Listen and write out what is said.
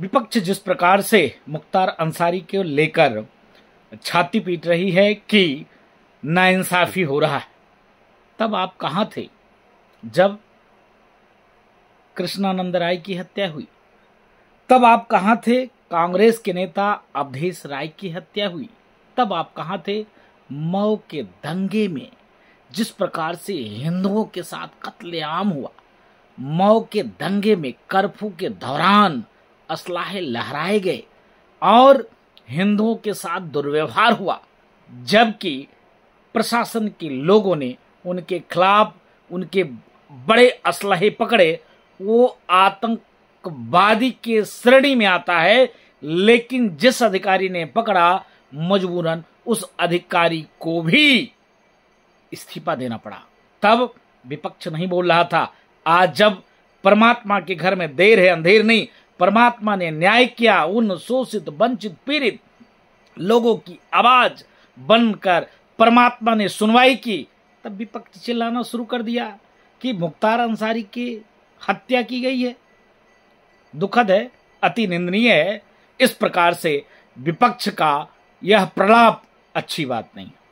विपक्ष जिस प्रकार से मुख्तार अंसारी को लेकर छाती पीट रही है कि नाइंसाफी हो रहा है तब आप कहाँ थे जब कृष्णानंद राय की हत्या हुई तब आप कहाँ थे कांग्रेस के नेता अवधेश राय की हत्या हुई तब आप कहाँ थे मऊ के दंगे में जिस प्रकार से हिंदुओं के साथ कत्लेआम हुआ मऊ के दंगे में कर्फ्यू के दौरान असलाहे लहराए गए और हिंदुओं के साथ दुर्व्यवहार हुआ जबकि प्रशासन के लोगों ने उनके खिलाफ उनके बड़े असलहे पकड़े वो आतंकवादी के श्रेणी में आता है लेकिन जिस अधिकारी ने पकड़ा मजबूरन उस अधिकारी को भी इस्तीफा देना पड़ा तब विपक्ष नहीं बोल रहा था आज जब परमात्मा के घर में देर है अंधेर नहीं परमात्मा ने न्याय किया उन शोषित वंचित पीड़ित लोगों की आवाज बनकर परमात्मा ने सुनवाई की तब विपक्ष चिल्लाना शुरू कर दिया कि मुख्तार अंसारी की हत्या की गई है दुखद है अति निंदनीय है इस प्रकार से विपक्ष का यह प्रलाप अच्छी बात नहीं है